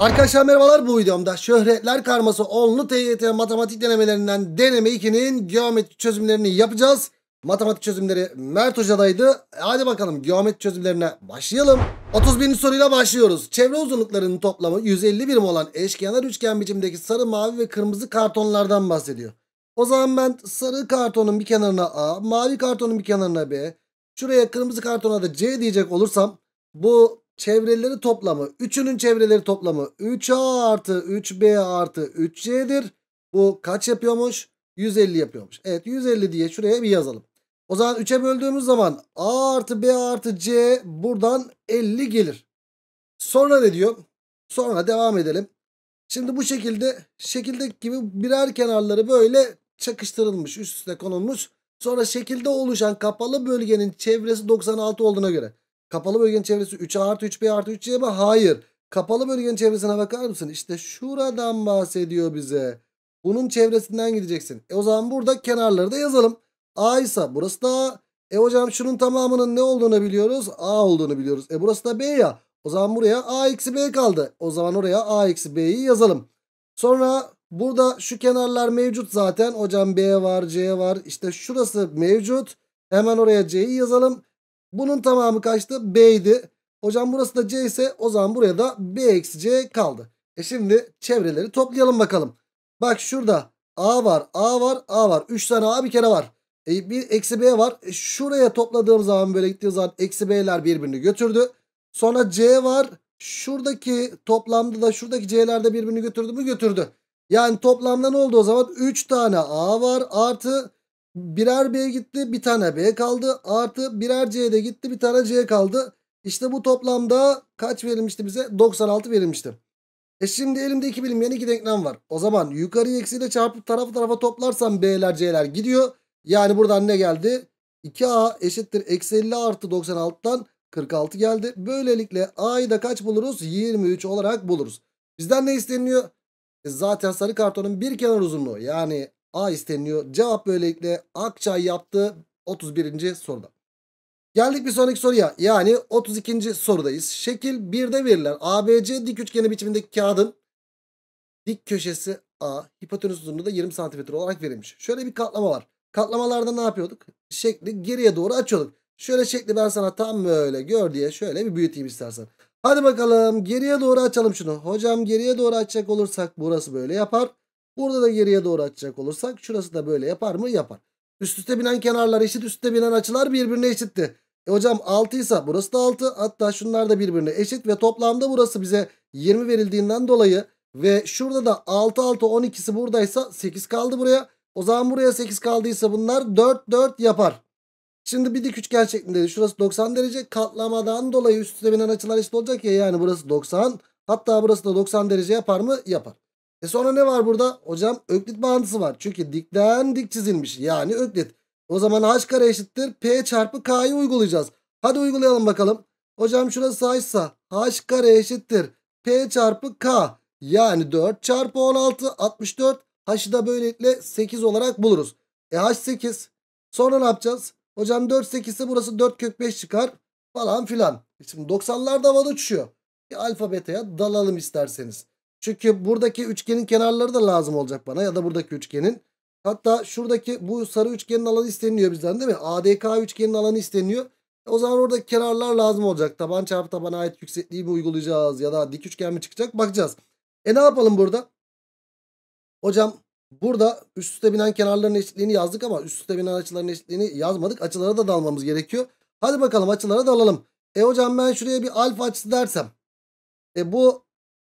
Arkadaşlar merhabalar bu videomda şöhretler karması onlu TYT matematik denemelerinden deneme 2'nin geometri çözümlerini yapacağız. Matematik çözümleri Mert Hoca'daydı. Hadi bakalım geometri çözümlerine başlayalım. 31. soruyla başlıyoruz. Çevre uzunluklarının toplamı 150 birim olan eşkenar üçgen biçimdeki sarı, mavi ve kırmızı kartonlardan bahsediyor. O zaman ben sarı kartonun bir kenarına A, mavi kartonun bir kenarına B, şuraya kırmızı kartona da C diyecek olursam bu çevreleri toplamı 3'ünün çevreleri toplamı 3A artı 3B artı 3C'dir. Bu kaç yapıyormuş? 150 yapıyormuş. Evet 150 diye şuraya bir yazalım. O zaman 3'e böldüğümüz zaman A artı B artı C buradan 50 gelir. Sonra ne diyor? Sonra devam edelim. Şimdi bu şekilde şekilde gibi birer kenarları böyle çakıştırılmış üst üste konulmuş. Sonra şekilde oluşan kapalı bölgenin çevresi 96 olduğuna göre Kapalı bölgenin çevresi 3A artı 3B artı 3C mi? Hayır. Kapalı bölgenin çevresine bakar mısın? İşte şuradan bahsediyor bize. Bunun çevresinden gideceksin. E o zaman burada kenarları da yazalım. A ise burası da A. E hocam şunun tamamının ne olduğunu biliyoruz. A olduğunu biliyoruz. E burası da B ya. O zaman buraya A B kaldı. O zaman oraya A eksi B'yi yazalım. Sonra burada şu kenarlar mevcut zaten. Hocam B var C var. İşte şurası mevcut. Hemen oraya C'yi yazalım. Bunun tamamı kaçtı? B idi. Hocam burası da C ise o zaman buraya da B eksi C kaldı. E şimdi çevreleri toplayalım bakalım. Bak şurada A var, A var, A var. 3 tane A bir kere var. E, bir eksi B var. E, şuraya topladığım zaman böyle gittiğim zaman eksi B'ler birbirini götürdü. Sonra C var. Şuradaki toplamda da şuradaki C'ler de birbirini götürdü mü götürdü. Yani toplamda ne oldu o zaman? 3 tane A var artı Birer B gitti bir tane B kaldı. Artı birer C de gitti bir tane C kaldı. İşte bu toplamda kaç verilmişti bize? 96 verilmişti. E şimdi elimde iki bilinmeyen iki denklem var. O zaman yukarı eksiyle çarpıp tarafı tarafa toplarsam B'ler C'ler gidiyor. Yani buradan ne geldi? 2A eşittir. Eksi 50 artı 96'tan 46 geldi. Böylelikle A'yı da kaç buluruz? 23 olarak buluruz. Bizden ne isteniyor? E zaten sarı kartonun bir kenar uzunluğu yani A isteniyor. Cevap böylelikle Akçay yaptı 31. soruda. Geldik bir sonraki soruya. Yani 32. sorudayız. Şekil 1'de verilen ABC dik üçgeni biçimindeki kağıdın dik köşesi A, hipotenüs uzunluğu da 20 cm olarak verilmiş. Şöyle bir katlama var. Katlamalarda ne yapıyorduk? Şekli geriye doğru açıyorduk. Şöyle şekli ben sana tam böyle gör diye şöyle bir büyüteyim istersen. Hadi bakalım geriye doğru açalım şunu. Hocam geriye doğru açacak olursak burası böyle yapar. Burada da geriye doğru açacak olursak şurası da böyle yapar mı? Yapar. Üst üste binen kenarlar eşit. üst üste binen açılar birbirine eşitti. E hocam 6 ise burası da 6. Hatta şunlar da birbirine eşit ve toplamda burası bize 20 verildiğinden dolayı ve şurada da 6 6 12'si buradaysa 8 kaldı buraya. O zaman buraya 8 kaldıysa bunlar 4 4 yapar. Şimdi bir dik üçgen şeklinde şurası 90 derece katlamadan dolayı üst üste binen açılar eşit olacak ya yani burası 90 hatta burası da 90 derece yapar mı? Yapar. E sonra ne var burada? Hocam öklit bağıntısı var. Çünkü dikten dik çizilmiş. Yani öklit. O zaman h kare eşittir. P çarpı k'yı uygulayacağız. Hadi uygulayalım bakalım. Hocam şurası h'sa h kare eşittir. P çarpı k. Yani 4 çarpı 16 64. H'ı da böylelikle 8 olarak buluruz. E h 8. Sonra ne yapacağız? Hocam 4 8'i burası 4 kök 5 çıkar falan filan. E şimdi 90'lar da havada uçuyor. Bir alfabetaya dalalım isterseniz. Çünkü buradaki üçgenin kenarları da lazım olacak bana ya da buradaki üçgenin. Hatta şuradaki bu sarı üçgenin alanı isteniyor bizden değil mi? ADK üçgenin alanı isteniyor. E, o zaman orada kenarlar lazım olacak. Taban çarpı tabana ait yüksekliği mi uygulayacağız ya da dik üçgen mi çıkacak bakacağız. E ne yapalım burada? Hocam burada üst üste binen kenarların eşitliğini yazdık ama üst üste binen açıların eşitliğini yazmadık. Açılara da dalmamız gerekiyor. Hadi bakalım açılara dalalım. E hocam ben şuraya bir alfa açısı dersem. E bu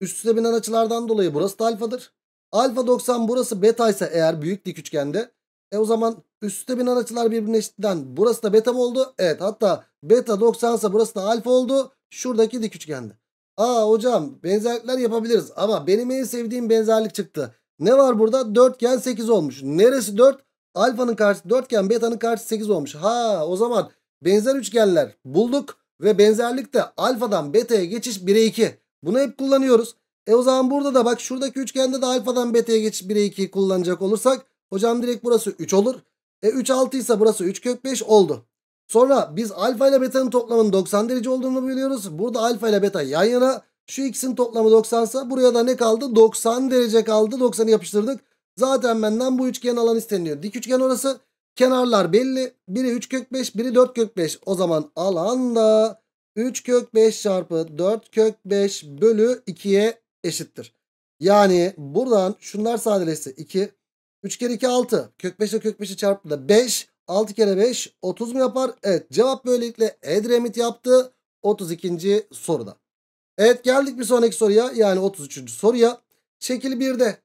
Üstüne binen açılardan dolayı burası da alfadır. Alfa 90 burası beta ise eğer büyük dik üçgende. E o zaman üstte binen açılar birbirine eşitten burası da beta mı oldu? Evet hatta beta 90 ise burası da alfa oldu. Şuradaki dik üçgende. Aa hocam benzerlikler yapabiliriz ama benim en sevdiğim benzerlik çıktı. Ne var burada? Dörtgen 8 olmuş. Neresi 4? Alfanın karşısı dörtgen beta'nın karşısı 8 olmuş. Ha o zaman benzer üçgenler bulduk ve benzerlikte alfadan beta'ya geçiş 1'e 2. Bunu hep kullanıyoruz. E o zaman burada da bak şuradaki üçgende de alfadan beta'ya geçip 1'e 2'yi kullanacak olursak hocam direkt burası 3 olur. E 3 6 ise burası 3 kök 5 oldu. Sonra biz alfa ile beta'nın toplamının 90 derece olduğunu biliyoruz. Burada alfa ile beta yan yana. Şu ikisinin toplamı 90 ise buraya da ne kaldı? 90 derece kaldı. 90'ı yapıştırdık. Zaten benden bu üçgen alan isteniyor. Dik üçgen orası. Kenarlar belli. Biri 3 kök 5, biri 4 kök 5. O zaman alan da 3 kök 5 çarpı 4 kök 5 bölü 2'ye eşittir. Yani buradan şunlar sadeleşse 2. 3 kere 2 6. Kök 5 ile kök 5'i çarptı 5. 6 kere 5 30 mu yapar? Evet cevap böylelikle Edremit yaptı 32. soruda. Evet geldik bir sonraki soruya yani 33. soruya. Şekil 1'de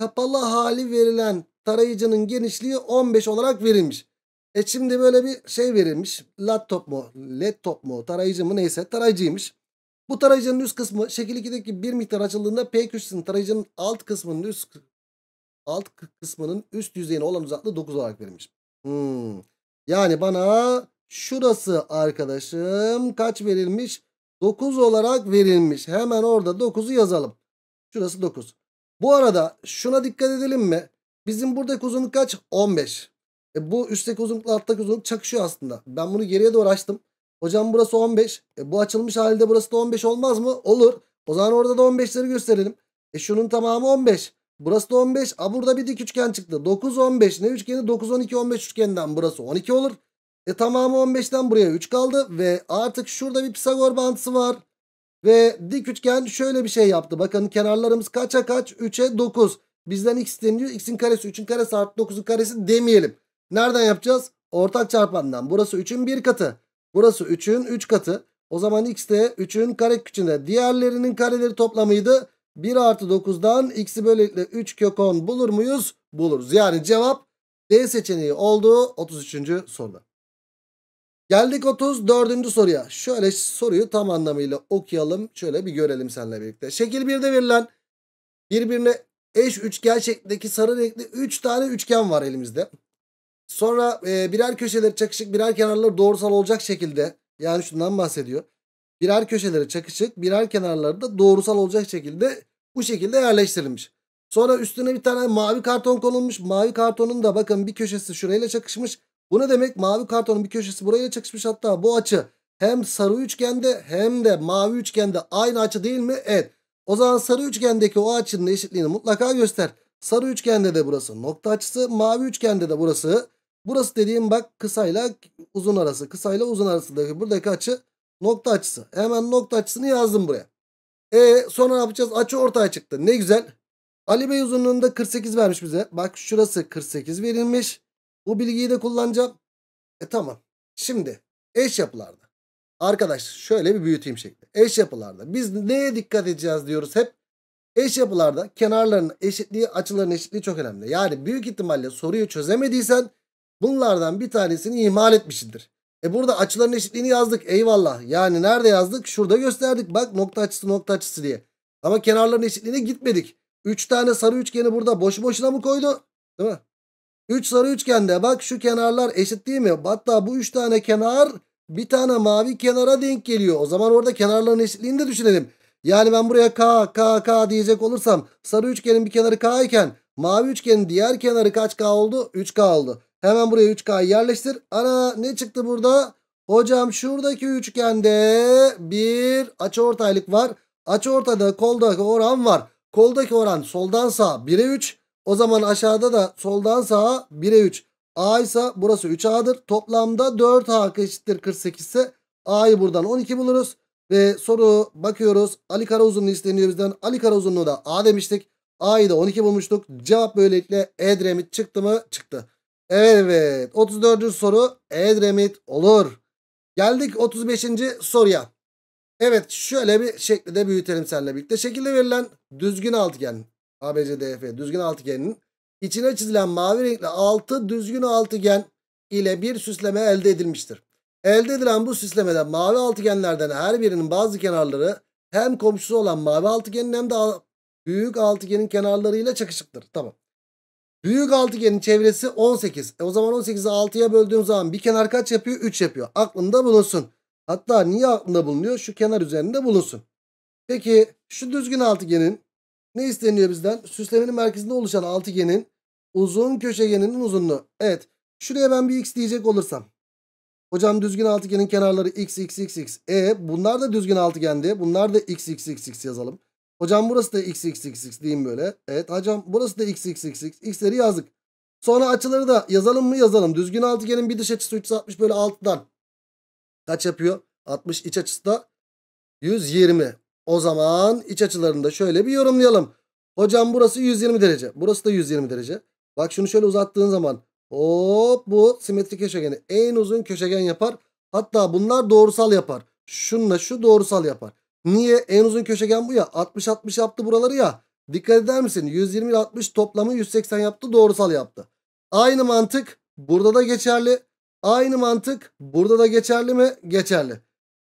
kapalı hali verilen tarayıcının genişliği 15 olarak verilmiş. E şimdi böyle bir şey verilmiş. Lat top mu? Led top mu? Tarayıcı mı? Neyse tarayıcıymış. Bu tarayıcının üst kısmı şekil 2'deki bir miktar açıldığında P köşesinin tarayıcının alt kısmının üst alt kısmının üst yüzeyine olan uzaklığı 9 olarak verilmiş. Hmm. Yani bana şurası arkadaşım kaç verilmiş? 9 olarak verilmiş. Hemen orada 9'u yazalım. Şurası 9. Bu arada şuna dikkat edelim mi? Bizim buradaki uzunluk kaç? 15. E, bu üstteki uzunlukla alttaki uzunluk çakışıyor aslında. Ben bunu geriye doğru açtım. Hocam burası 15. E, bu açılmış halde burası da 15 olmaz mı? Olur. O zaman orada da 15'leri gösterelim. E şunun tamamı 15. Burası da 15. A burada bir dik üçgen çıktı. 9 15. Ne üçgeni? 9 12 15 üçgeninden burası 12 olur. E tamamı 15'ten buraya 3 kaldı ve artık şurada bir Pisagor bantısı var. Ve dik üçgen şöyle bir şey yaptı. Bakın kenarlarımız kaça kaç? 3'e 9. Bizden x isteniyor. x'in karesi 3'ün karesi artı 9'un karesi demeyelim. Nereden yapacağız? Ortak çarpandan. Burası 3'ün bir katı. Burası 3'ün 3 katı. O zaman x de 3'ün kare küçüğünde. Diğerlerinin kareleri toplamıydı. 1 artı 9'dan x'i böylelikle 3 kök 10 bulur muyuz? Buluruz. Yani cevap D seçeneği oldu 33. soruda. Geldik 34. soruya. Şöyle soruyu tam anlamıyla okuyalım. Şöyle bir görelim seninle birlikte. Şekil 1'de verilen birbirine eş üçgen şeklindeki sarı renkli 3 tane üçgen var elimizde. Sonra e, birer köşeleri çakışık birer kenarları doğrusal olacak şekilde yani şundan bahsediyor. Birer köşeleri çakışık birer kenarları da doğrusal olacak şekilde bu şekilde yerleştirilmiş. Sonra üstüne bir tane mavi karton konulmuş. Mavi kartonun da bakın bir köşesi şurayla çakışmış. Bu ne demek? Mavi kartonun bir köşesi burayla çakışmış. Hatta bu açı hem sarı üçgende hem de mavi üçgende aynı açı değil mi? Evet. O zaman sarı üçgendeki o açının eşitliğini mutlaka göster. Sarı üçgende de burası nokta açısı. Mavi üçgende de burası Burası dediğim bak kısayla uzun arası. Kısayla uzun arasındaki buradaki açı nokta açısı. Hemen nokta açısını yazdım buraya. E sonra ne yapacağız? Açı ortaya çıktı. Ne güzel. Ali Bey uzunluğunda 48 vermiş bize. Bak şurası 48 verilmiş. Bu bilgiyi de kullanacağım. E tamam. Şimdi eş yapılarda. Arkadaş şöyle bir büyüteyim şekli. Eş yapılarda. Biz neye dikkat edeceğiz diyoruz hep. Eş yapılarda kenarların eşitliği açıların eşitliği çok önemli. Yani büyük ihtimalle soruyu çözemediysen Bunlardan bir tanesini ihmal etmişindir. E burada açıların eşitliğini yazdık. Eyvallah. Yani nerede yazdık? Şurada gösterdik. Bak nokta açısı nokta açısı diye. Ama kenarların eşitliğine gitmedik. 3 tane sarı üçgeni burada boş boşuna mı koydu? Değil mi? 3 sarı üçgende bak şu kenarlar eşit değil mi? Hatta bu 3 tane kenar bir tane mavi kenara denk geliyor. O zaman orada kenarların eşitliğini de düşünelim. Yani ben buraya K, K, K diyecek olursam sarı üçgenin bir kenarı K iken mavi üçgenin diğer kenarı kaç K oldu? 3K oldu. Hemen buraya 3K'yı yerleştir. Ana ne çıktı burada? Hocam şuradaki üçgende bir açıortaylık var. Açı ortada koldaki oran var. Koldaki oran soldan sağa 1'e 3. O zaman aşağıda da soldan sağa 1'e 3. A ise burası 3A'dır. Toplamda 4A eşittir 48 ise A'yı buradan 12 buluruz. Ve soru bakıyoruz. Ali Kara uzunluğu isteniyor bizden. Ali Kara uzunluğu da A demiştik. A'yı da 12 bulmuştuk. Cevap böylelikle Edremit çıktı mı? Çıktı. Evet 34. soru Edremit olur. Geldik 35. soruya. Evet şöyle bir şekli de büyütelim seninle birlikte. Şekilde verilen düzgün altıgen ABCDF düzgün altıgenin içine çizilen mavi renkli 6 düzgün altıgen ile bir süsleme elde edilmiştir. Elde edilen bu süslemede mavi altıgenlerden her birinin bazı kenarları hem komşusu olan mavi altıgenin hem de büyük altıgenin kenarlarıyla çakışıktır. Tamam. Büyük altıgenin çevresi 18. E o zaman 18'i 6'ya böldüğüm zaman bir kenar kaç yapıyor? 3 yapıyor. Aklında bulunsun. Hatta niye aklında bulunuyor? Şu kenar üzerinde bulunsun. Peki şu düzgün altıgenin ne isteniyor bizden? Süslemenin merkezinde oluşan altıgenin uzun köşegeninin uzunluğu. Evet. Şuraya ben bir x diyecek olursam. Hocam düzgün altıgenin kenarları x, x, x, x. E bunlar da düzgün altıgendi. Bunlar da x, x, x, x yazalım. Hocam burası da x x x x diyeyim böyle. Evet hocam burası da x x x x. X'leri yazdık. Sonra açıları da yazalım mı yazalım. Düzgün altıgenin bir dış açısı 360 bölü 6'dan. Kaç yapıyor? 60 iç açısı da 120. O zaman iç açılarını da şöyle bir yorumlayalım. Hocam burası 120 derece. Burası da 120 derece. Bak şunu şöyle uzattığın zaman hop bu simetrik köşegeni en uzun köşegen yapar. Hatta bunlar doğrusal yapar. Şununla şu doğrusal yapar. Niye? En uzun köşegen bu ya. 60-60 yaptı buraları ya. Dikkat eder misin? 120 ile 60 toplamı 180 yaptı. Doğrusal yaptı. Aynı mantık burada da geçerli. Aynı mantık burada da geçerli mi? Geçerli.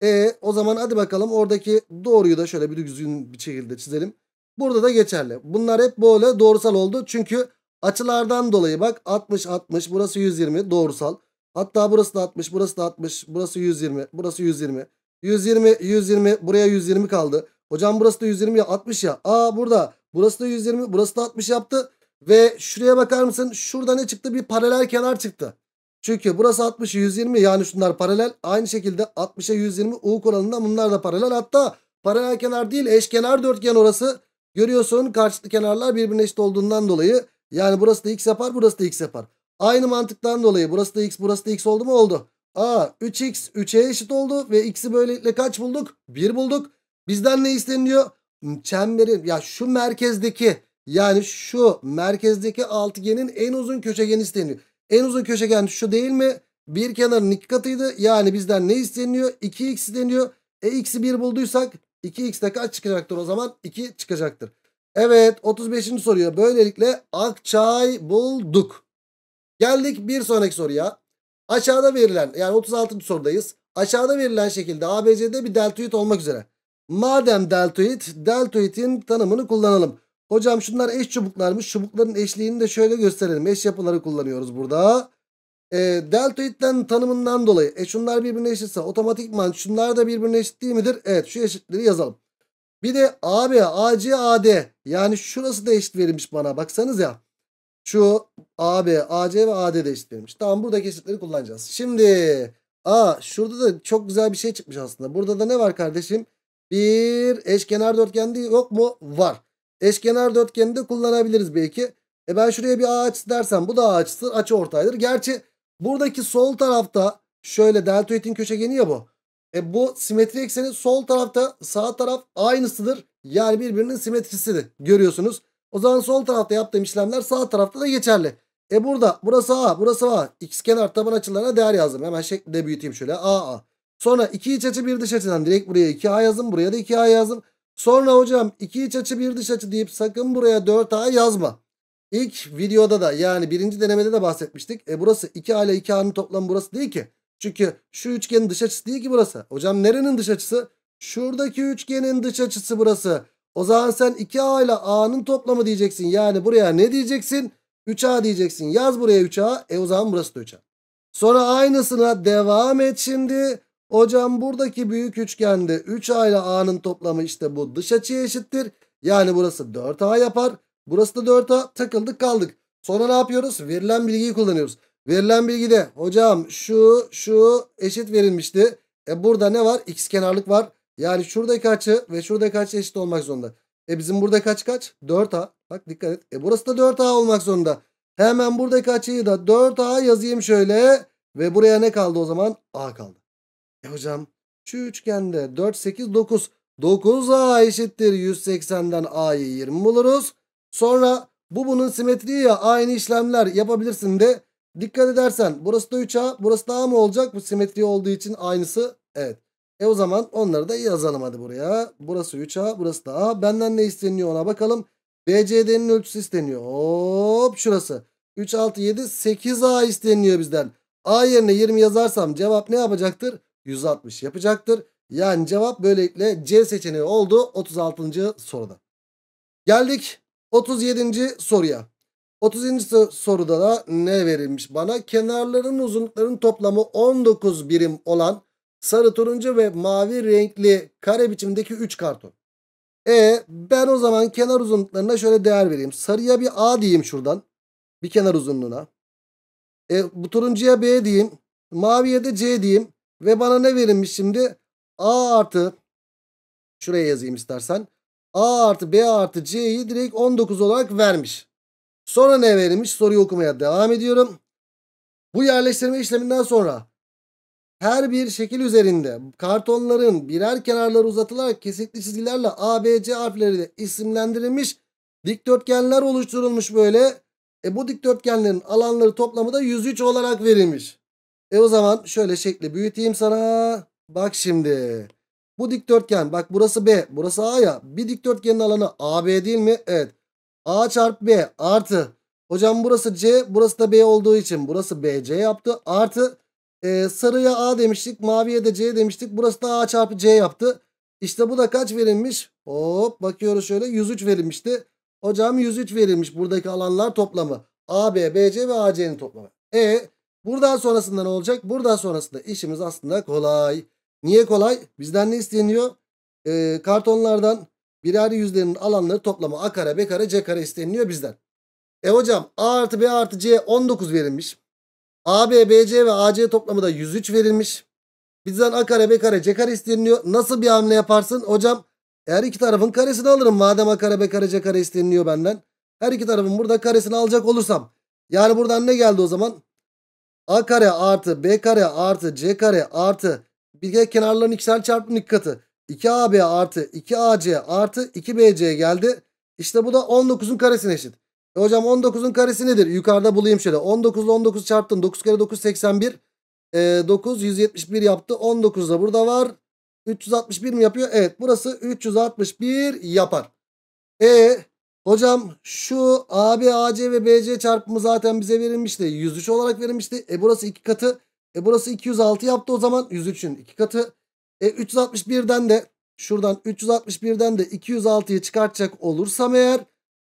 E o zaman hadi bakalım oradaki doğruyu da şöyle bir düzgün bir şekilde çizelim. Burada da geçerli. Bunlar hep böyle doğrusal oldu. Çünkü açılardan dolayı bak 60 60 burası 120 doğrusal. Hatta burası da 60 burası da 60 burası 120 burası 120. 120 120 buraya 120 kaldı. Hocam burası da 120 ya 60 ya. Aa burada burası da 120 burası da 60 yaptı. Ve şuraya bakar mısın? Şurada ne çıktı? Bir paralel kenar çıktı. Çünkü burası 60 120 yani şunlar paralel. Aynı şekilde 60'a 120 U kuralında bunlar da paralel. Hatta paralel kenar değil eşkenar dörtgen orası. Görüyorsun karşılıklı kenarlar birbirine eşit olduğundan dolayı. Yani burası da x yapar burası da x yapar. Aynı mantıktan dolayı burası da x burası da x oldu mu oldu. A 3x 3'e eşit oldu ve x'i böylelikle kaç bulduk? 1 bulduk. Bizden ne isteniyor? Çemberin ya şu merkezdeki yani şu merkezdeki altıgenin en uzun köşegeni isteniyor. En uzun köşegen şu değil mi? Bir kenarın iki katıydı. Yani bizden ne isteniyor? 2x isteniyor. E x'i 1 bulduysak 2 x de kaç çıkacaktır o zaman? 2 çıkacaktır. Evet 35. soruyor. Böylelikle Akçay bulduk. Geldik bir sonraki soruya. Aşağıda verilen yani 36. sorudayız. Aşağıda verilen şekilde ABC'de bir deltoid olmak üzere. Madem deltoid, deltoidin tanımını kullanalım. Hocam şunlar eş çubuklarmış. Çubukların eşliğini de şöyle gösterelim. Eş yapıları kullanıyoruz burada. E, deltoidden tanımından dolayı e, şunlar birbirine eşitse otomatikman şunlar da birbirine eşit değil midir? Evet şu eşitleri yazalım. Bir de AB, AC, AD yani şurası da eşit verilmiş bana baksanız ya. Şu AB, AC ve AD de eşit verilmiş. Tamam buradaki eşitleri kullanacağız. Şimdi A şurada da çok güzel bir şey çıkmış aslında. Burada da ne var kardeşim? Bir eşkenar dörtgende yok mu? Var. Eşkenar dörtgeni de kullanabiliriz belki. E ben şuraya bir A açısı dersem bu da A açısı açı ortaydır. Gerçi buradaki sol tarafta şöyle deltoidin köşegeni ya bu. E bu simetri ekseni sol tarafta sağ taraf aynısıdır. Yani birbirinin simetrisidir. Görüyorsunuz. O zaman sol tarafta yaptığım işlemler sağ tarafta da geçerli. E burada burası A burası A. X kenar taban açılarına değer yazdım. Hemen şeklinde büyüteyim şöyle A A. Sonra iki iç açı bir dış açıdan direkt buraya 2A yazdım. Buraya da 2A yazdım. Sonra hocam iki iç açı bir dış açı deyip sakın buraya 4A yazma. İlk videoda da yani birinci denemede de bahsetmiştik. E burası 2A ile 2A'nın toplamı burası değil ki. Çünkü şu üçgenin dış açısı değil ki burası. Hocam nerenin dış açısı? Şuradaki üçgenin dış açısı burası. O zaman sen 2A ile A'nın toplamı diyeceksin. Yani buraya ne diyeceksin? 3A diyeceksin. Yaz buraya 3A. E o zaman burası da 3A. Sonra aynısına devam et şimdi. Hocam buradaki büyük üçgende 3A ile A'nın toplamı işte bu dış açıya eşittir. Yani burası 4A yapar. Burası da 4A. Takıldık kaldık. Sonra ne yapıyoruz? Verilen bilgiyi kullanıyoruz. Verilen bilgide hocam şu şu eşit verilmişti. E burada ne var? X kenarlık var. Yani şuradaki açı ve şuradaki açı eşit olmak zorunda. E bizim burada kaç kaç? 4A. Bak dikkat et. E burası da 4A olmak zorunda. Hemen buradaki açıyı da 4A yazayım şöyle. Ve buraya ne kaldı o zaman? A kaldı. E hocam şu üçgende 4, 8, 9. 9A eşittir 180'den A'yı 20 buluruz. Sonra bu bunun simetriği ya aynı işlemler yapabilirsin de. Dikkat edersen burası da 3A burası da A mı olacak? Bu simetri olduğu için aynısı evet. E o zaman onları da yazalım hadi buraya. Burası 3A burası da A. Benden ne isteniyor ona bakalım. BCD'nin ölçüsü isteniyor. Hop şurası. 3, 6, 7, 8A isteniyor bizden. A yerine 20 yazarsam cevap ne yapacaktır? 160 yapacaktır. Yani cevap böylelikle C seçeneği oldu 36. soruda. Geldik 37. soruya. 37. soruda da ne verilmiş bana? Kenarların uzunluklarının toplamı 19 birim olan sarı turuncu ve mavi renkli kare biçimdeki 3 karton. E ben o zaman kenar uzunluklarına şöyle değer vereyim. Sarıya bir A diyeyim şuradan. Bir kenar uzunluğuna. E, bu turuncuya B diyeyim. Maviye de C diyeyim. Ve bana ne verilmiş şimdi? A artı şuraya yazayım istersen. A artı B artı C'yi direkt 19 olarak vermiş. Sonra ne verilmiş? Soruyu okumaya devam ediyorum. Bu yerleştirme işleminden sonra her bir şekil üzerinde kartonların birer kenarları uzatılarak kesikli çizgilerle ABC harfleriyle isimlendirilmiş dikdörtgenler oluşturulmuş böyle. E bu dikdörtgenlerin alanları toplamı da 103 olarak verilmiş. E o zaman şöyle şekli büyüteyim sana. Bak şimdi. Bu dikdörtgen bak burası B burası A ya. Bir dikdörtgenin alanı AB değil mi? Evet. A çarpı B artı. Hocam burası C burası da B olduğu için burası BC yaptı. Artı e, sarıya A demiştik. Maviye de C demiştik. Burası da A çarpı C yaptı. İşte bu da kaç verilmiş? Hop bakıyoruz şöyle 103 verilmişti. Hocam 103 verilmiş buradaki alanlar toplamı. AB, BC ve AC'nin toplamı. E buradan sonrasında ne olacak? Buradan sonrasında işimiz aslında kolay. Niye kolay? Bizden ne isteniyor? E, kartonlardan birer yüzlerinin alanları toplamı A kare, B kare, C kare isteniliyor bizden. E hocam A artı B artı C 19 verilmiş. AB, BC ve AC toplamı da 103 verilmiş. Bizden A kare, B kare, C kare isteniliyor. Nasıl bir hamle yaparsın? Hocam eğer iki tarafın karesini alırım. Madem A kare, B kare, C kare isteniliyor benden. Her iki tarafın burada karesini alacak olursam. Yani buradan ne geldi o zaman? A kare artı B kare artı C kare artı bir de kenarların ikişer çarpımın iki katı. 2AB artı 2AC artı 2BC geldi. İşte bu da 19'un karesine eşit. E hocam 19'un karesi nedir? Yukarıda bulayım şöyle. 19 ile 19 çarptım. 9 kere 9 81. E, 9 171 yaptı. 19 da burada var. 361 mi yapıyor? Evet burası 361 yapar. E hocam şu AB, AC ve BC çarpımı zaten bize verilmişti. 103 olarak verilmişti. E burası 2 katı. E burası 206 yaptı o zaman. 103'ün 2 katı. E 361'den de şuradan 361'den de 206'yı çıkartacak olursam eğer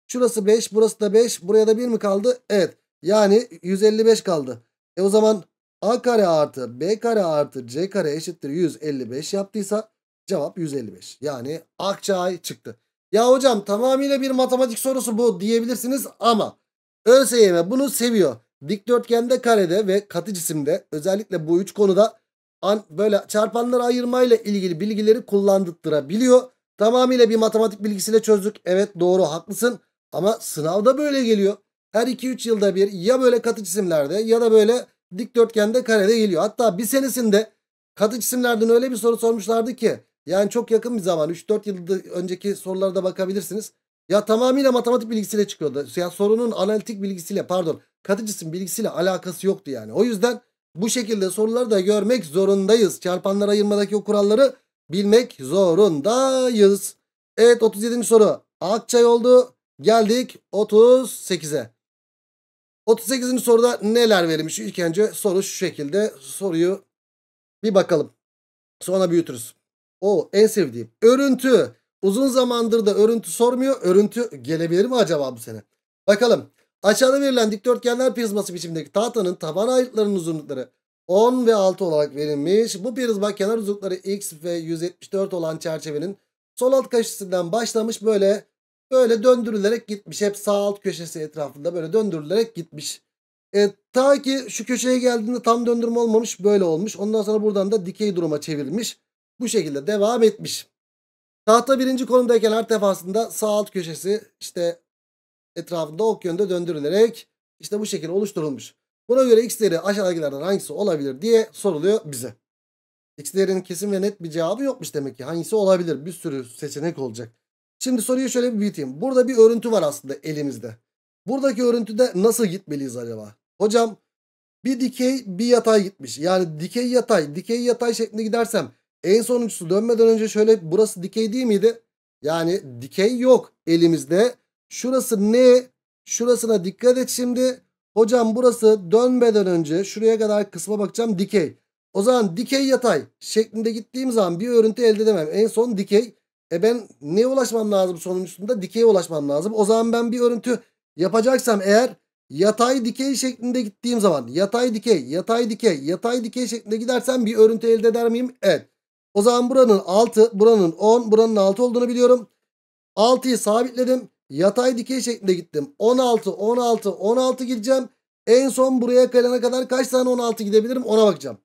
Şurası 5 burası da 5 buraya da 1 mi kaldı? Evet yani 155 kaldı. E o zaman a kare artı b kare artı c kare eşittir 155 yaptıysa cevap 155. Yani Akçay çıktı. Ya hocam tamamıyla bir matematik sorusu bu diyebilirsiniz ama ÖSYM bunu seviyor. Dikdörtgende karede ve katı cisimde özellikle bu üç konuda an, böyle çarpanları ayırmayla ilgili bilgileri kullandırabiliyor. Tamamıyla bir matematik bilgisiyle çözdük. Evet doğru haklısın. Ama sınavda böyle geliyor. Her 2-3 yılda bir ya böyle katı cisimlerde ya da böyle dikdörtgende karede geliyor. Hatta bir senesinde katı cisimlerden öyle bir soru sormuşlardı ki yani çok yakın bir zaman 3-4 yılda önceki sorularda bakabilirsiniz. Ya tamamıyla matematik bilgisiyle çıkıyordu. Ya sorunun analitik bilgisiyle pardon katı cisim bilgisiyle alakası yoktu yani. O yüzden bu şekilde soruları da görmek zorundayız. Çarpanlara ayırmadaki o kuralları bilmek zorundayız. Evet 37. soru. Akçay oldu. Geldik 38'e. 38. soruda neler verilmiş? İlk önce soru şu şekilde. Soruyu bir bakalım. Sonra büyütürüz. O en sevdiğim. Örüntü. Uzun zamandır da örüntü sormuyor. Örüntü gelebilir mi acaba bu sene? Bakalım. Aşağıda verilen dikdörtgenler prizması biçimindeki tahtanın taban ayıtlarının uzunlukları 10 ve 6 olarak verilmiş. Bu prizma kenar uzunlukları x ve 174 olan çerçevenin sol alt köşesinden başlamış böyle Böyle döndürülerek gitmiş. Hep sağ alt köşesi etrafında böyle döndürülerek gitmiş. E, ta ki şu köşeye geldiğinde tam döndürme olmamış böyle olmuş. Ondan sonra buradan da dikey duruma çevirmiş. Bu şekilde devam etmiş. Tahta birinci konumdayken her defasında sağ alt köşesi işte etrafında ok yönde döndürülerek işte bu şekilde oluşturulmuş. Buna göre x değeri aşağıdakilerden hangisi olabilir diye soruluyor bize. X'lerin kesin ve net bir cevabı yokmuş demek ki. Hangisi olabilir? Bir sürü seçenek olacak. Şimdi soruyu şöyle bir büyüteyim. Burada bir örüntü var aslında elimizde. Buradaki örüntüde nasıl gitmeliyiz acaba? Hocam bir dikey bir yatay gitmiş. Yani dikey yatay dikey yatay şeklinde gidersem en sonuncusu dönmeden önce şöyle burası dikey değil miydi? Yani dikey yok elimizde. Şurası ne? Şurasına dikkat et şimdi. Hocam burası dönmeden önce şuraya kadar kısma bakacağım dikey. O zaman dikey yatay şeklinde gittiğim zaman bir örüntü elde edemem. En son dikey e ben neye ulaşmam lazım sonuncusunda? Dikeye ulaşmam lazım. O zaman ben bir örüntü yapacaksam eğer yatay dikey şeklinde gittiğim zaman yatay dikey, yatay dikey, yatay dikey şeklinde gidersem bir örüntü elde eder miyim? Evet. O zaman buranın 6, buranın 10, buranın 6 olduğunu biliyorum. 6'yı sabitledim. Yatay dikey şeklinde gittim. 16, 16, 16 gideceğim. En son buraya gelene kadar kaç tane 16 gidebilirim ona bakacağım.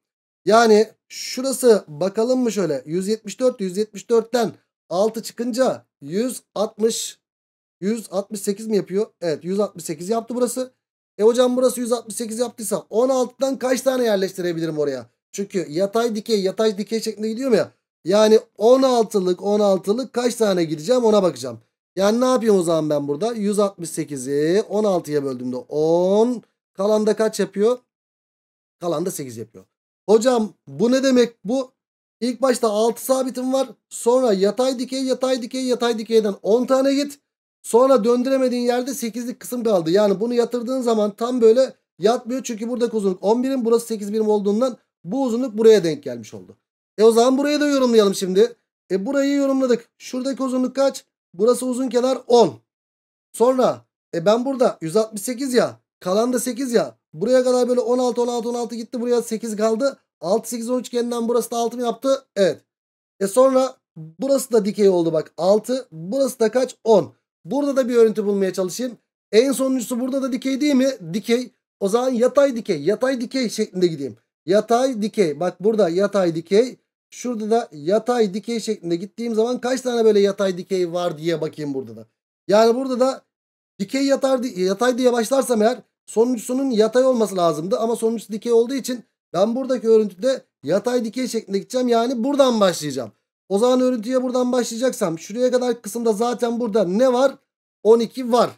Yani şurası bakalım mı şöyle 174 174'ten 6 çıkınca 160 168 mi yapıyor? Evet 168 yaptı burası. E hocam burası 168 yaptıysa 16'dan kaç tane yerleştirebilirim oraya? Çünkü yatay dikey yatay dikey şeklinde gidiyor mu ya. Yani 16'lık 16'lık kaç tane gideceğim ona bakacağım. Yani ne yapıyorum o zaman ben burada? 168'i 16'ya böldüğümde 10. Kalan da kaç yapıyor? Kalan da 8 yapıyor. Hocam bu ne demek bu? İlk başta 6 sabitim var. Sonra yatay dikey yatay dikey yatay dikeyden 10 tane git. Sonra döndüremediğin yerde 8'lik kısım kaldı. Yani bunu yatırdığın zaman tam böyle yatmıyor. Çünkü buradaki uzunluk 10 birim burası 8 birim olduğundan bu uzunluk buraya denk gelmiş oldu. E o zaman burayı da yorumlayalım şimdi. E burayı yorumladık. Şuradaki uzunluk kaç? Burası uzun kenar 10. Sonra e ben burada 168 ya. Kalan da 8 ya. Buraya kadar böyle 16 16 16 gitti. Buraya 8 kaldı. 6 8 10 üçgeninden burası da 6 mı yaptı? Evet. E sonra burası da dikey oldu bak 6. Burası da kaç? 10. Burada da bir örüntü bulmaya çalışayım. En sonuncusu burada da dikey değil mi? Dikey. O zaman yatay dikey. Yatay dikey şeklinde gideyim. Yatay dikey. Bak burada yatay dikey. Şurada da yatay dikey şeklinde gittiğim zaman kaç tane böyle yatay dikey var diye bakayım burada da. Yani burada da dikey yatar, yatay diye başlarsam eğer sonuncusunun yatay olması lazımdı. Ama sonuncusu dikey olduğu için ben buradaki örüntüde yatay dikey şeklinde gideceğim. Yani buradan başlayacağım. O zaman örüntüye buradan başlayacaksam şuraya kadar kısımda zaten burada ne var? 12 var.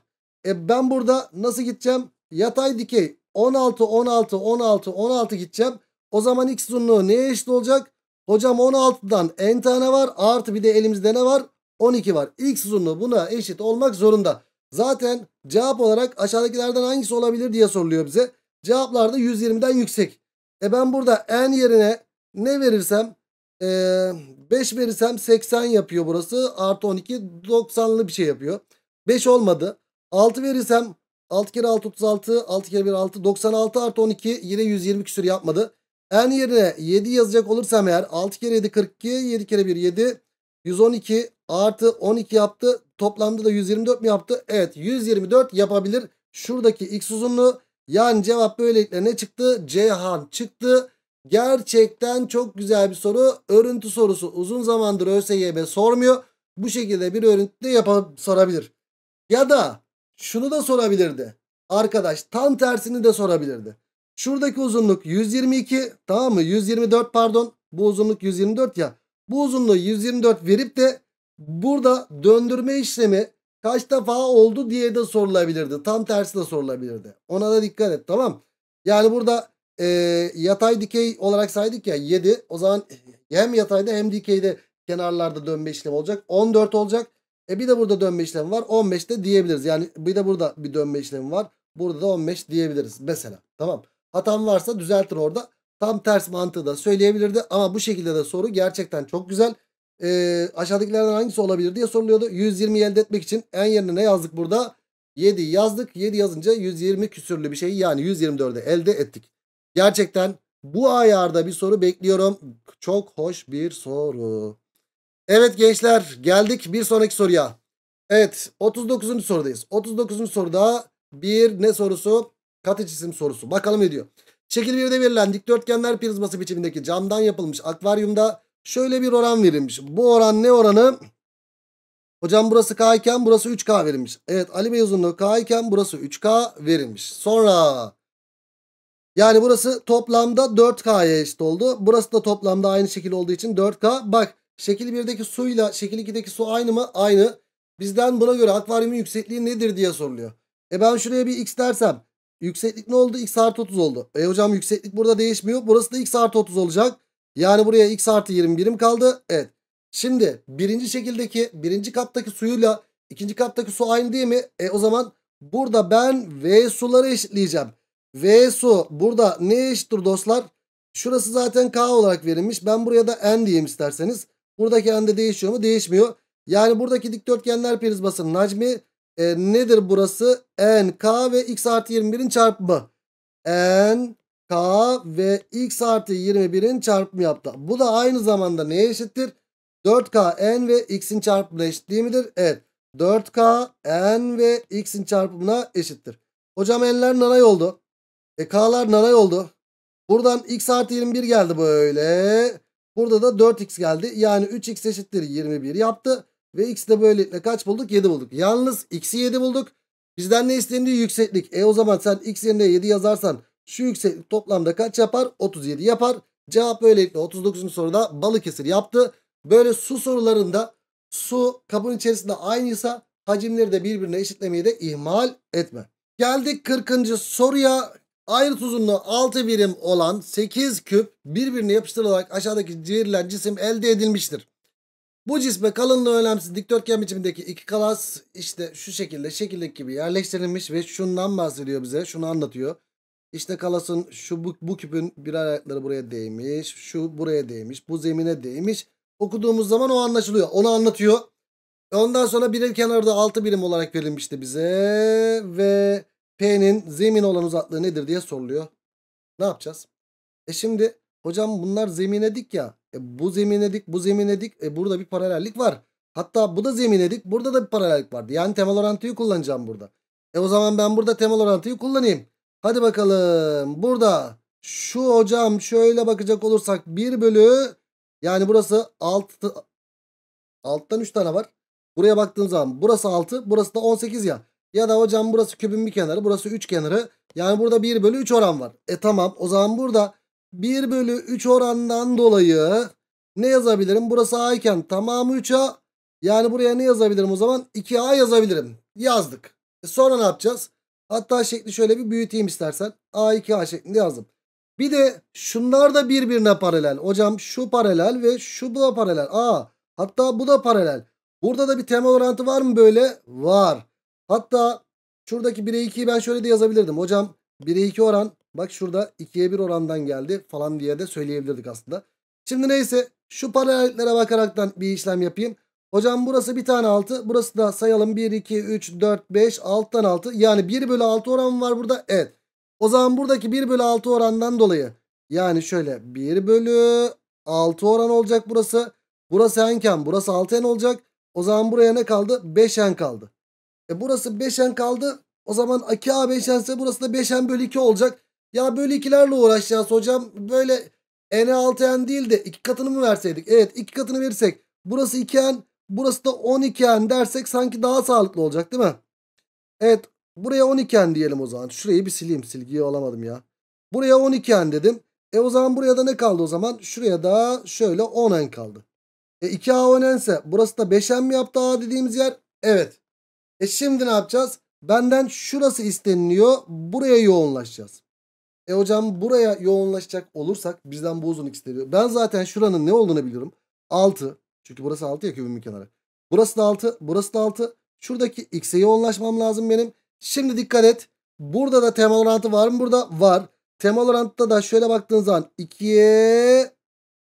E ben burada nasıl gideceğim? Yatay dikey 16 16 16 16 gideceğim. O zaman x uzunluğu neye eşit olacak? Hocam 16'dan n tane var. Artı bir de elimizde ne var? 12 var. X uzunluğu buna eşit olmak zorunda. Zaten cevap olarak aşağıdakilerden hangisi olabilir diye soruluyor bize. Cevaplarda 120'den yüksek. E ben burada n yerine ne verirsem e, 5 verirsem 80 yapıyor burası. Artı 12 90'lı bir şey yapıyor. 5 olmadı. 6 verirsem 6 kere 6 36 6 kere 1 6 96 artı 12 yine 120 küsür yapmadı. N yerine 7 yazacak olursam eğer 6 kere 7 42 7 kere 1 7 112 artı 12 yaptı. Toplamda da 124 mi yaptı? Evet 124 yapabilir. Şuradaki x uzunluğu yani cevap böylelikle ne çıktı? Ceyhan çıktı. Gerçekten çok güzel bir soru. Örüntü sorusu uzun zamandır ÖSYM sormuyor. Bu şekilde bir örüntü de yapıp sorabilir. Ya da şunu da sorabilirdi. Arkadaş tam tersini de sorabilirdi. Şuradaki uzunluk 122 tamam mı? 124 pardon. Bu uzunluk 124 ya. Bu uzunluğu 124 verip de burada döndürme işlemi kaç defa oldu diye de sorulabilirdi. Tam tersi de sorulabilirdi. Ona da dikkat et tamam. Yani burada e, yatay dikey olarak saydık ya 7. O zaman hem yatayda hem dikeyde kenarlarda dönme işlemi olacak. 14 olacak. E bir de burada dönme işlemi var. 15 de diyebiliriz. Yani bir de burada bir dönme işlemi var. Burada da 15 diyebiliriz mesela. Tamam. Hatam varsa düzeltir orada. Tam ters mantığı da söyleyebilirdi. Ama bu şekilde de soru gerçekten çok güzel e, aşağıdakilerden hangisi olabilir diye soruluyordu. 120 elde etmek için en yerine ne yazdık burada? 7 yazdık. 7 yazınca 120 küsürlü bir şey yani 124'e elde ettik. Gerçekten bu ayarda bir soru bekliyorum. Çok hoş bir soru. Evet gençler geldik bir sonraki soruya. Evet 39. sorudayız. 39. soruda bir ne sorusu? Kat cisim sorusu. Bakalım ne diyor. Şekil 1'de verilen dikdörtgenler prizması biçimindeki camdan yapılmış akvaryumda Şöyle bir oran verilmiş. Bu oran ne oranı? Hocam burası K iken burası 3K verilmiş. Evet Ali Bey uzunluğu K iken burası 3K verilmiş. Sonra yani burası toplamda 4K'ya eşit oldu. Burası da toplamda aynı şekil olduğu için 4K. Bak şekil 1'deki suyla şekil 2'deki su aynı mı? Aynı. Bizden buna göre akvaryumun yüksekliği nedir diye soruluyor. E ben şuraya bir x dersem yükseklik ne oldu? x artı 30 oldu. E hocam yükseklik burada değişmiyor. Burası da x artı 30 olacak. Yani buraya x artı 20 birim kaldı. Evet. Şimdi birinci şekildeki birinci kaptaki suyuyla ikinci kaptaki su aynı değil mi? E o zaman burada ben V suları eşitleyeceğim. V su burada ne eşittir dostlar? Şurası zaten K olarak verilmiş. Ben buraya da N diyeyim isterseniz. Buradaki N de değişiyor mu? Değişmiyor. Yani buradaki dikdörtgenler prizmasının hacmi e, nedir burası? N, K ve X artı 21'in çarpımı. N, K ve X artı 21'in çarpımı yaptı. Bu da aynı zamanda neye eşittir? 4K N ve X'in çarpımına eşit midir? Evet. 4K N ve X'in çarpımına eşittir. Hocam N'ler naray oldu. E K'lar naray oldu. Buradan X artı 21 geldi böyle. Burada da 4X geldi. Yani 3X eşittir 21 yaptı. Ve X de böylelikle kaç bulduk? 7 bulduk. Yalnız X'i 7 bulduk. Bizden ne istendiği yükseklik. E o zaman sen X yerine 7 yazarsan şu yükseklik toplamda kaç yapar? 37 yapar. Cevap böylelikle 39. soruda Balıkesir yaptı. Böyle su sorularında su kabın içerisinde aynıysa hacimleri de birbirine eşitlemeyi de ihmal etme. Geldik 40. soruya. Ayrı uzunluğu 6 birim olan 8 küp birbirine yapıştırılarak aşağıdaki cirilen cisim elde edilmiştir. Bu cisme kalınlığı önemsiz dikdörtgen biçimindeki iki klas işte şu şekilde şekildeki gibi yerleştirilmiş ve şundan bahsediyor bize şunu anlatıyor. İşte kalasın şu bu, bu küpün birer ayakları buraya değmiş. Şu buraya değmiş. Bu zemine değmiş. Okuduğumuz zaman o anlaşılıyor. Onu anlatıyor. Ondan sonra birim kenarı da 6 birim olarak verilmişti bize. Ve P'nin zemin olan uzaklığı nedir diye soruluyor. Ne yapacağız? E şimdi hocam bunlar zemin edik ya. E bu zemin edik, bu zemin edik. E burada bir paralellik var. Hatta bu da zemin edik, Burada da bir paralellik vardı. Yani temel orantıyı kullanacağım burada. E o zaman ben burada temel orantıyı kullanayım. Hadi bakalım burada şu hocam şöyle bakacak olursak 1 bölü yani burası 6 alttan 3 tane var. Buraya baktığın zaman burası 6 burası da 18 ya. Ya da hocam burası kübün bir kenarı burası 3 kenarı. Yani burada 1 bölü 3 oran var. E tamam o zaman burada 1 bölü 3 orandan dolayı ne yazabilirim? Burası A iken tamamı 3A. Yani buraya ne yazabilirim o zaman? 2A yazabilirim. Yazdık. E sonra ne yapacağız? Hatta şekli şöyle bir büyüteyim istersen. A2A şeklinde yazdım. Bir de şunlar da birbirine paralel. Hocam şu paralel ve şu da paralel. Aa, hatta bu da paralel. Burada da bir temel orantı var mı böyle? Var. Hatta şuradaki 1'e 2'yi ben şöyle de yazabilirdim. Hocam 1'e 2 oran bak şurada 2'ye 1 orandan geldi falan diye de söyleyebilirdik aslında. Şimdi neyse şu paralelliklere bakaraktan bir işlem yapayım. Hocam burası bir tane 6. Burası da sayalım 1, 2, 3, 4, 5. 6'dan 6. Yani 1 bölü 6 oran var burada. Evet. O zaman buradaki 1 bölü 6 orandan dolayı. Yani şöyle 1 bölü 6 oran olacak burası. Burası enken burası 6n olacak. O zaman buraya ne kaldı? 5n kaldı. E burası 5n kaldı. O zaman 2a 5n ise burası da 5n bölü 2 olacak. Ya bölü 2'lerle uğraşacağız hocam. Böyle n'e 6n değil de 2 katını mı verseydik? Evet 2 katını verirsek. Burası 2n. Burası da 12n dersek sanki daha sağlıklı olacak değil mi? Evet buraya 12n diyelim o zaman. Şurayı bir sileyim silgiyi alamadım ya. Buraya 12n dedim. E o zaman buraya da ne kaldı o zaman? Şuraya da şöyle 10n kaldı. E 2a 10n ise burası da 5n mi yaptı a dediğimiz yer? Evet. E şimdi ne yapacağız? Benden şurası isteniliyor. Buraya yoğunlaşacağız. E hocam buraya yoğunlaşacak olursak bizden bu uzunluk isteniyor. Ben zaten şuranın ne olduğunu biliyorum. 6. Çünkü burası 6 ya kübün bir kenarı. Burası da 6. Burası da 6. Şuradaki x'e yoğunlaşmam lazım benim. Şimdi dikkat et. Burada da temal orantı var mı? Burada var. Temal orantıda da şöyle baktığın zaman 2'ye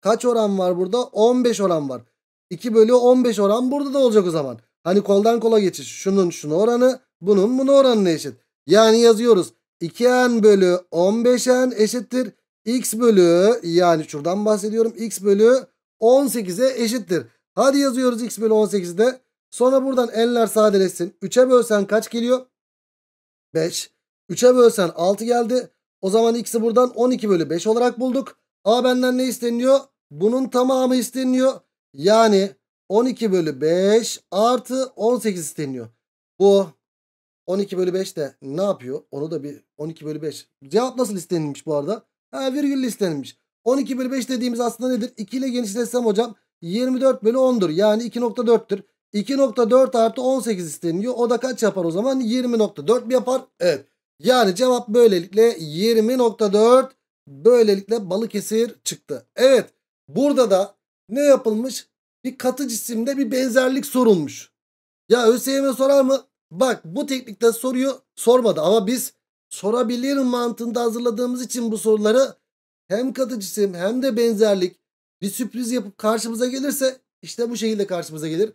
kaç oran var burada? 15 oran var. 2 bölü 15 oran burada da olacak o zaman. Hani koldan kola geçiş. Şunun şunu oranı bunun bunu oranına eşit. Yani yazıyoruz. 2n bölü 15n eşittir. x bölü yani şuradan bahsediyorum. x bölü 18'e eşittir. Hadi yazıyoruz x bölü 18'de. Sonra buradan nler sadeleşsin. 3'e bölsen kaç geliyor? 5. 3'e bölsen 6 geldi. O zaman x'i buradan 12 bölü 5 olarak bulduk. A benden ne isteniyor? Bunun tamamı isteniyor. Yani 12 bölü 5 artı 18 isteniyor. Bu 12 bölü 5 de ne yapıyor? Onu da bir 12 bölü 5. Cevap nasıl istenilmiş bu arada? Ha virgül istenilmiş. 12 bölü 5 dediğimiz aslında nedir? 2 ile genişletsem hocam 24 bölü 10'dur. Yani 2.4'tür. 2.4 artı 18 isteniyor. O da kaç yapar o zaman? 20.4 mi yapar? Evet. Yani cevap böylelikle 20.4 böylelikle Balıkesir çıktı. Evet. Burada da ne yapılmış? Bir katı cisimde bir benzerlik sorulmuş. Ya ÖSYM sorar mı? Bak bu teknikte soruyu sormadı ama biz sorabilir mantığında hazırladığımız için bu soruları hem katı cisim hem de benzerlik bir sürpriz yapıp karşımıza gelirse işte bu şekilde karşımıza gelir.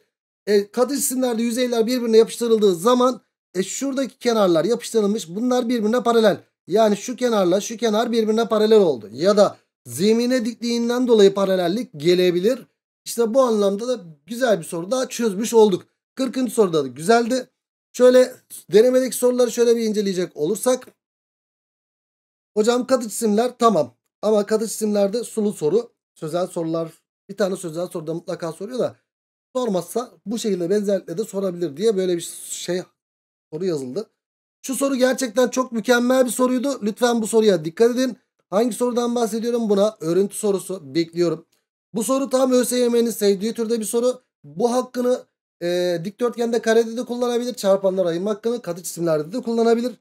E, katı cisimlerde yüzeyler birbirine yapıştırıldığı zaman e, şuradaki kenarlar yapıştırılmış bunlar birbirine paralel. Yani şu kenarla şu kenar birbirine paralel oldu. Ya da zemine dikliğinden dolayı paralellik gelebilir. İşte bu anlamda da güzel bir soru daha çözmüş olduk. 40. soruda da güzeldi. Şöyle denemedeki soruları şöyle bir inceleyecek olursak. Hocam katı cisimler tamam. Ama katı cisimlerde sulu soru, sözel sorular bir tane sözel soruda mutlaka soruyor da sormazsa bu şekilde benzerlikle de sorabilir diye böyle bir şey soru yazıldı. Şu soru gerçekten çok mükemmel bir soruydu. Lütfen bu soruya dikkat edin. Hangi sorudan bahsediyorum buna? Örüntü sorusu bekliyorum. Bu soru tam ÖSYM'nin sevdiği türde bir soru. Bu hakkını e, dikdörtgende karede de kullanabilir. Çarpanlar ayırma hakkını katı cisimlerde de kullanabilir.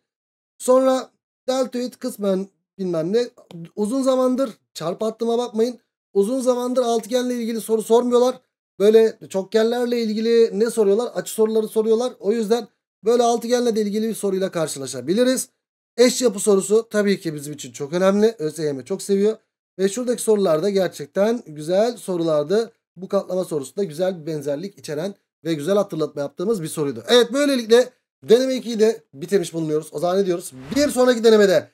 Sonra deltoid kısmen bilmem ne. Uzun zamandır çarpı attığıma bakmayın. Uzun zamandır altıgenle ilgili soru sormuyorlar. Böyle çokgenlerle ilgili ne soruyorlar? Açı soruları soruyorlar. O yüzden böyle altıgenle de ilgili bir soruyla karşılaşabiliriz. Eş yapı sorusu tabii ki bizim için çok önemli. ÖSYM çok seviyor. Ve şuradaki sorularda gerçekten güzel sorulardı. Bu katlama sorusunda güzel bir benzerlik içeren ve güzel hatırlatma yaptığımız bir soruydu. Evet böylelikle deneme 2'yi de bitirmiş bulunuyoruz. O zaman ne diyoruz? Bir sonraki denemede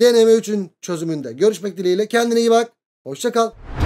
Deneme 3ün çözümünde görüşmek dileğiyle. Kendine iyi bak. Hoşça kal.